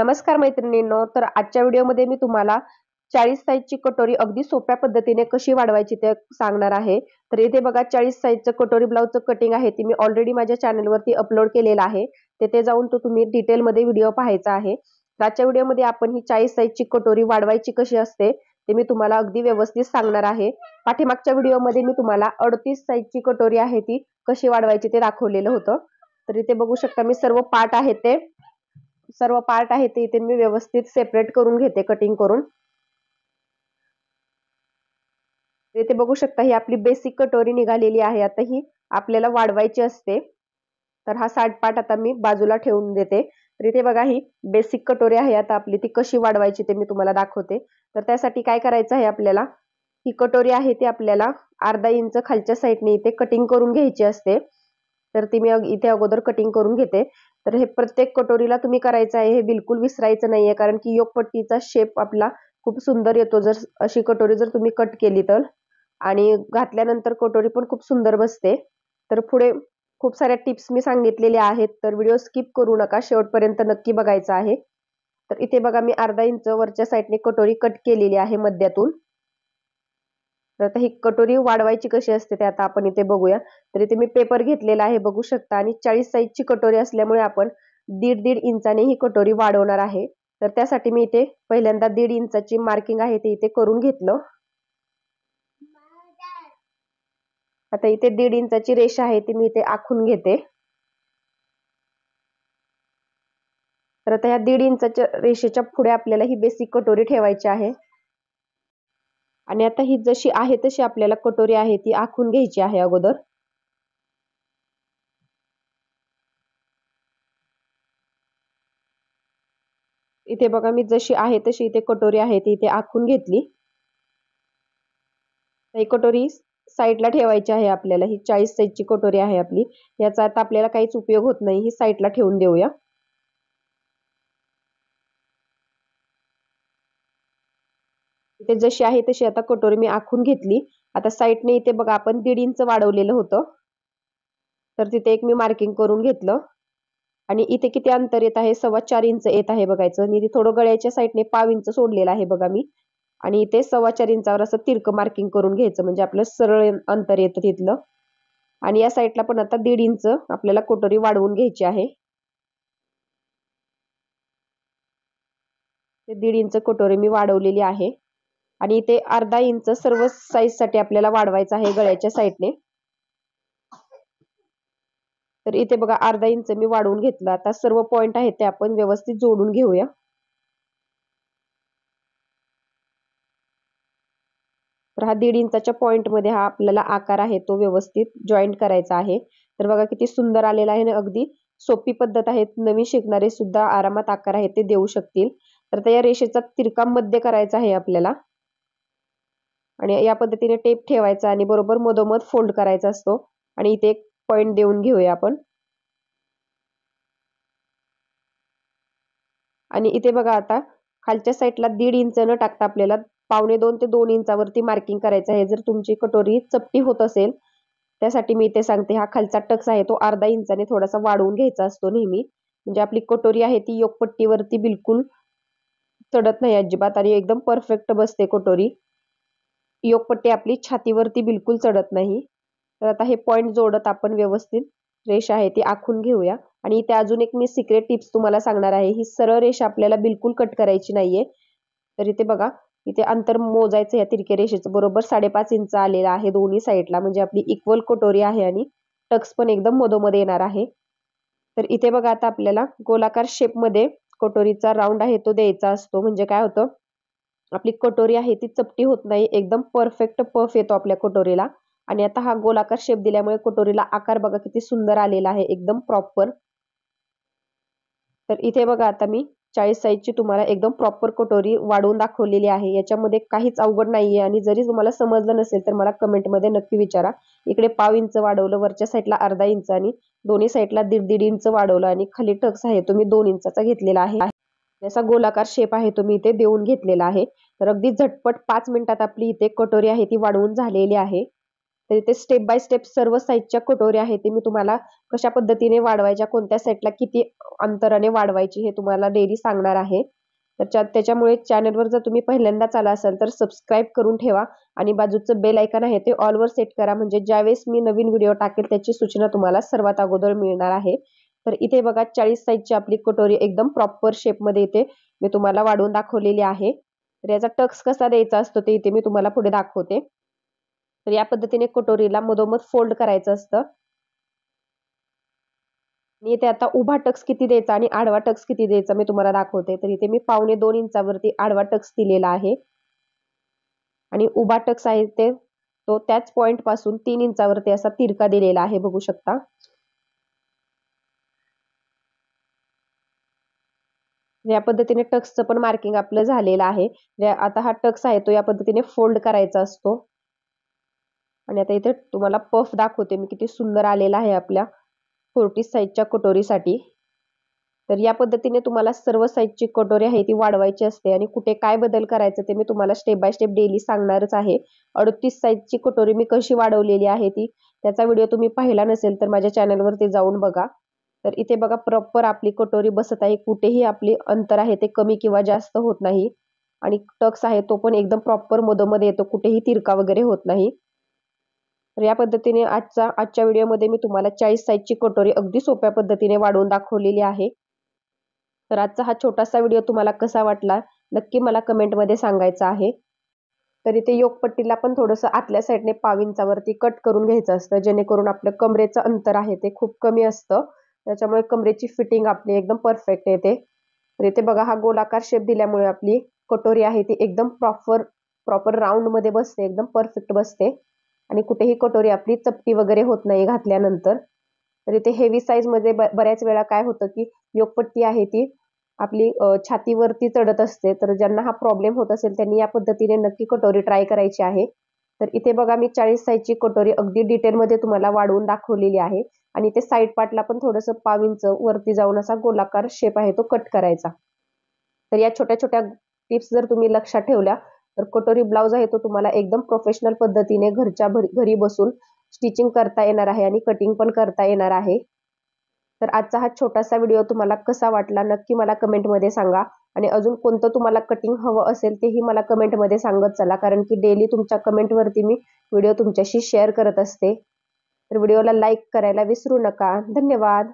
नमस्कार मैत्रिणींनो तर आजच्या व्हिडिओमध्ये मी तुम्हाला चाळीस साईजची कटोरी अगदी सोप्या पद्धतीने कशी वाढवायची ते सांगणार आहे तर इथे बघा चाळीस साईजचं कटोरी ब्लाउजचं कटिंग आहे ते मी ऑलरेडी माझ्या चॅनलवरती अपलोड केलेलं आहे तेथे जाऊन तो तुम्ही डिटेलमध्ये व्हिडिओ पाहायचा आहे तर आजच्या व्हिडिओमध्ये आपण ही चाळीस साईजची कटोरी वाढवायची कशी असते ते मी तुम्हाला अगदी व्यवस्थित सांगणार आहे पाठीमागच्या व्हिडिओमध्ये मी तुम्हाला अडतीस साईजची कटोरी आहे ती कशी वाढवायची ते दाखवलेलं होतं तर इथे बघू शकता मी सर्व पार्ट आहे ते सर्व पार्ट आहे ते इथे मी व्यवस्थित सेपरेट करून घेते कटिंग करून इथे बघू शकता ही आपली बेसिक कटोरी निघालेली आहे आता ही आपल्याला वाढवायची असते तर हा साठ पार्ट आता मी बाजूला ठेवून देते तर इथे बघा ही बेसिक कटोरी आहे आता आपली ती कशी वाढवायची ते मी तुम्हाला दाखवते तर त्यासाठी काय करायचं आहे आपल्याला ही कटोरी आहे ती आपल्याला अर्धा इंच खालच्या साईडने इथे कटिंग करून घ्यायची असते तर ती मी इथे अगोदर कटिंग करून घेते तर हे प्रत्येक कटोरीला तुम्ही करायचं आहे हे बिलकुल विसरायचं नाही आहे कारण की योगपट्टीचा शेप आपला खूप सुंदर येतो जर अशी कटोरी जर तुम्ही कट केली तर आणि घातल्यानंतर कटोरी पण खूप सुंदर बसते तर पुढे खूप साऱ्या टिप्स मी सांगितलेल्या आहेत तर व्हिडिओ स्किप करू नका शेवटपर्यंत नक्की बघायचा आहे तर इथे बघा मी अर्धा इंच वरच्या साईडने कटोरी कट केलेली आहे मध्यातून तर आता ही कटोरी वाढवायची कशी असते ते आता आपण इथे बघूया तर इथे मी पेपर घेतलेला आहे बघू शकता आणि चाळीस साईजची कटोरी असल्यामुळे आपण दीड दीड इंचाने ही कटोरी वाढवणार आहे तर त्यासाठी मी इथे पहिल्यांदा दीड इंचाची मार्किंग आहे ते इथे करून घेतलं आता इथे दीड इंचाची रेषा आहे ती मी इथे आखून घेते तर आता ह्या दीड इंचाच्या रेषेच्या पुढे आपल्याला ही बेसिक कटोरी ठेवायची आहे आणि आता ही जशी आहे तशी आपल्याला कटोरी आहे ती आखून घ्यायची आहे अगोदर इथे बघा मी जशी आहे तशी इथे कटोरी आहे ती इथे आखून घेतली ही कटोरी साईडला ठेवायची आहे आपल्याला ही चाळीस साईजची कटोरी आहे आपली याचा आता आपल्याला काहीच उपयोग होत नाही ही साईडला ठेवून देऊया इथे जशी आहे तशी आता कटोरी मी आखून घेतली आता साईडने इथे बघा आपण दीड इंच वाढवलेलं होतं तर तिथे एक मी मार्किंग करून घेतलं आणि इथे किती अंतर येत आहे सव्वा चार इंच येत आहे बघायचं आणि थोडं गळ्याच्या साईडने पाव इंच सोडलेलं आहे बघा मी आणि इथे सव्वा चार इंचावर असं तिरक मार्किंग करून घ्यायचं म्हणजे आपलं सरळ अंतर येतं तिथलं आणि या साईडला पण आता दीड इंच आपल्याला कोटोरी वाढवून घ्यायची आहे दीड इंच कोटोरी मी वाढवलेली आहे आणि इथे अर्धा इंच सर्व साठी आपल्याला वाढवायचं आहे गळ्याच्या साईडने तर इथे बघा अर्धा इंच मी वाढवून घेतला आता सर्व पॉइंट आहेत ते आपण व्यवस्थित जोडून घेऊया तर हा दीड इंचाच्या पॉईंटमध्ये हा आपल्याला आकार आहे तो व्यवस्थित जॉईंट करायचा आहे तर बघा किती सुंदर आलेला आहे ना अगदी सोपी पद्धत आहे नवीन शिकणारे सुद्धा आरामात आकार आहे ते देऊ शकतील तर त्या रेषेचा तिरकाम मध्य करायचा आहे आपल्याला आणि या पद्धतीने टेप ठेवायचा आणि बरोबर मधोमध फोल्ड करायचा असतो आणि इथे एक पॉइंट देऊन घेऊया आपण आणि इथे बघा आता खालच्या साईडला दीड इंच न टाकता आपल्याला पावणे दोन ते दोन इंचावरती मार्किंग करायचं आहे जर तुमची कटोरी चपटी होत असेल त्यासाठी मी इथे सांगते हा खालचा टक्स आहे तो अर्धा इंचाने थोडासा वाढवून घ्यायचा असतो नेहमी म्हणजे आपली कटोरी आहे ती योगपट्टीवरती बिलकुल चढत नाही अजिबात आणि एकदम परफेक्ट बसते कटोरी योगपट्टी आपली छातीवरती बिलकुल चढत नाही तर आता हे पॉईंट जोडत आपण व्यवस्थित रेषा आहे ती आखून घेऊया आणि इथे अजून एक मी सिक्रेट टिप्स तुम्हाला सांगणार आहे ही सरळ रेषा आपल्याला बिलकुल कट करायची नाहीये तर इथे बघा इथे अंतर मोजायचं या तिरक्या रेषेचं बरोबर साडेपाच इंच आलेला आहे दोन्ही साईडला म्हणजे आपली इक्वल कटोरी आहे आणि टक्स पण एकदम मधोमध येणार आहे तर इथे बघा आता आपल्याला गोलाकार शेपमध्ये कटोरीचा राऊंड आहे तो द्यायचा असतो म्हणजे काय होतं आपली कटोरी आहे ती चपटी होत नाही एकदम परफेक्ट पफ येतो आपल्या कटोरीला आणि आता हा गोलाकार शेप दिल्यामुळे कटोरीला आकार बघा किती सुंदर आलेला आहे एकदम प्रॉपर तर इथे बघा आता मी चाळीस साईजची तुम्हाला एकदम प्रॉपर कटोरी वाढवून दाखवलेली आहे याच्यामध्ये काहीच अवघड नाहीये आणि जरी तुम्हाला समजलं नसेल तर मला कमेंटमध्ये नक्की विचारा इकडे पाव इंच वाढवलं वरच्या साईडला अर्धा इंच आणि दोन्ही साईडला दीड दीड इंच वाढवलं आणि खाली टक्स आहे तुम्ही दोन इंचा घेतलेला आहे जसा गोलाकार शेप आहे तो मी इथे देऊन घेतलेला आहे तर अगदी झटपट पाच मिनिटात आपली इथे कटोरी आहे ती वाढवून झालेली आहे तर इथे स्टेप बाय स्टेप सर्व साईजच्या कटोऱ्या आहेत ते मी तुम्हाला कशा पद्धतीने वाढवायच्या कोणत्या साईडला किती अंतराने वाढवायची हे तुम्हाला डेली सांगणार आहे तर त्याच्यामुळे चॅनलवर जर तुम्ही पहिल्यांदाच आला असाल तर सबस्क्राईब करून ठेवा आणि बाजूचं बेल ऐकन आहे ते ऑलवर सेट करा म्हणजे ज्यावेळेस मी नवीन व्हिडिओ टाकेल त्याची सूचना तुम्हाला सर्वात अगोदर मिळणार आहे तर इथे बघा चाळीस साईजची आपली कटोरी एकदम प्रॉपर शेपमध्ये इथे मी तुम्हाला वाढवून दाखवलेली आहे तर याचा टक्स कसा द्यायचा असतो ते इथे मी तुम्हाला पुढे दाखवते तर या पद्धतीने कटोरीला मधोमध फोल्ड करायचं असतं आणि इथे आता उभा टक्स किती द्यायचा आणि आडवा टक्स किती द्यायचा मी तुम्हाला दाखवते तर इथे मी पावणे दोन इंचावरती आडवा टक्स दिलेला आहे आणि उभा टक्स आहे ते तो त्याच पॉइंट पासून तीन इंचावरती असा तिरका दिलेला आहे बघू शकता या पद्धतीने टक्सचं पण मार्किंग आपलं झालेलं आहे आता हा टक्स आहे तो या पद्धतीने फोल्ड करायचा असतो आणि आता इथे तुम्हाला पफ दाखवते मी किती सुंदर आलेला आहे आपल्या फोर्टी साईजच्या कटोरीसाठी तर या पद्धतीने तुम्हाला सर्व साईजची कटोरी आहे ती वाढवायची असते आणि कुठे काय बदल करायचं ते मी तुम्हाला स्टेप बाय स्टेप डेली सांगणारच आहे अडतीस साईजची कटोरी मी कशी वाढवलेली आहे ती त्याचा व्हिडिओ तुम्ही पाहिला नसेल तर माझ्या चॅनलवरती जाऊन बघा तर इथे बघा प्रॉपर आपली कटोरी बसत आहे कुठेही आपली अंतर आहे ते कमी किंवा जास्त होत नाही आणि टक्स आहे तो पण एकदम प्रॉपर मधोमध येतो कुठेही तिरका वगैरे होत नाही तर या पद्धतीने आजचा आजच्या व्हिडिओमध्ये मी तुम्हाला चाळीस साईजची कटोरी अगदी सोप्या पद्धतीने वाढवून दाखवलेली आहे तर आजचा हा छोटासा व्हिडिओ तुम्हाला कसा वाटला नक्की मला कमेंटमध्ये सांगायचा आहे तर इथे योगपट्टीला पण थोडंसं आतल्या साईडने पाविंचावरती कट करून घ्यायचं असतं जेणेकरून आपलं कमरेचं अंतर आहे ते खूप कमी असतं त्याच्यामुळे कमरेची फिटिंग आपली एकदम परफेक्ट येते तर इथे बघा हा गोलाकार शेप दिल्यामुळे आपली कटोरी आहे ती एकदम प्रॉपर प्रॉपर राऊंडमध्ये बसते एकदम परफेक्ट बसते आणि कुठेही कटोरी आपली चपटी वगैरे होत नाही घातल्यानंतर तर इथे हेवी साईजमध्ये मध्ये बऱ्याच वेळा काय होतं की योगपट्टी आहे ती आपली छातीवरती चढत असते तर ज्यांना हा प्रॉब्लेम होत असेल त्यांनी या पद्धतीने नक्की कटोरी ट्राय करायची आहे तर इथे बघा मी चाळीस साईजची कटोरी अगदी डिटेलमध्ये तुम्हाला वाढवून दाखवलेली आहे आणि ते साईड पार्टला पण थोडस पाव इंच वरती जाऊन असा गोलाकार शेप आहे तो कट करायचा तर या छोट्या छोट्या टिप्स जर तुम्ही लक्षात ठेवल्या तर कटोरी ब्लाउज आहे तो तुम्हाला एकदम प्रोफेशनल पद्धतीने घरच्या घरी बसून स्टिचिंग करता येणार आहे आणि कटिंग पण करता येणार आहे तर आजचा हा छोटासा व्हिडिओ तुम्हाला कसा वाटला नक्की मला कमेंटमध्ये सांगा आणि अजून कोणतं तुम्हाला कटिंग हवं असेल तेही मला कमेंटमध्ये सांगत चला कारण की डेली तुमच्या कमेंटवरती मी व्हिडिओ तुमच्याशी शेअर करत असते तर व्हिडिओला लाईक करायला विसरू नका धन्यवाद